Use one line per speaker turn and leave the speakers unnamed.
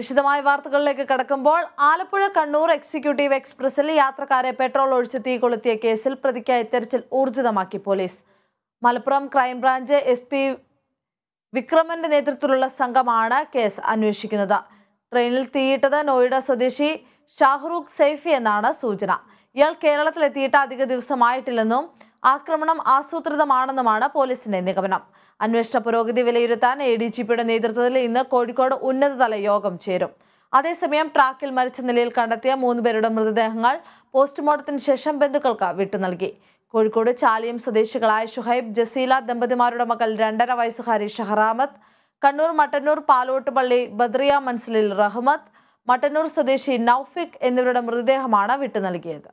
വിശദമായ വാർത്തകളിലേക്ക് കടക്കുമ്പോൾ ആലപ്പുഴ കണ്ണൂർ എക്സിക്യൂട്ടീവ് എക്സ്പ്രസിൽ യാത്രക്കാരെ പെട്രോൾ ഒഴിച്ച് തീ കൊളുത്തിയ കേസിൽ പ്രതിക്കായി തെരച്ചിൽ ഊർജിതമാക്കി police Malappuram crime branch S P വിക്രമന്റെ നേതൃത്വത്തിലുള്ള സംഘമാണ് കേസ് അന്വേഷിക്കുന്നത് ട്രെയിനിൽ തീയിട്ടത് നോയിഡ സ്വദേശി ഷാഹ്റൂഖ് സെയ്ഫി എന്നാണ് സൂചന ഇയാൾ കേരളത്തിലെത്തിയിട്ട് അധിക ദിവസമായിട്ടില്ലെന്നും ആക്രമണം ആസൂത്രിതമാണെന്നുമാണ് പോലീസിന്റെ നിഗമനം അന്വേഷണ പുരോഗതി വിലയിരുത്താൻ എ ഡി നേതൃത്വത്തിൽ ഇന്ന് കോഴിക്കോട് ഉന്നതതല യോഗം ചേരും അതേസമയം ട്രാക്കിൽ മരിച്ച നിലയിൽ കണ്ടെത്തിയ മൂന്നുപേരുടെ പേരുടെ മൃതദേഹങ്ങൾ പോസ്റ്റ്മോർട്ടത്തിന് ശേഷം ബന്ധുക്കൾക്ക് വിട്ടു നൽകി കോഴിക്കോട് ചാലിയം സ്വദേശികളായ ഷുഹൈബ് ജസീല ദമ്പതിമാരുടെ മകൾ രണ്ടര വയസ്സുകാരി ഷഹറാമത്ത് കണ്ണൂർ മട്ടന്നൂർ പാലോട്ടുപള്ളി ബദ്രിയ മൻസിലിൽ റഹ്മത്ത് മട്ടന്നൂർ സ്വദേശി നൌഫിക് എന്നിവരുടെ മൃതദേഹമാണ് വിട്ടു നൽകിയത്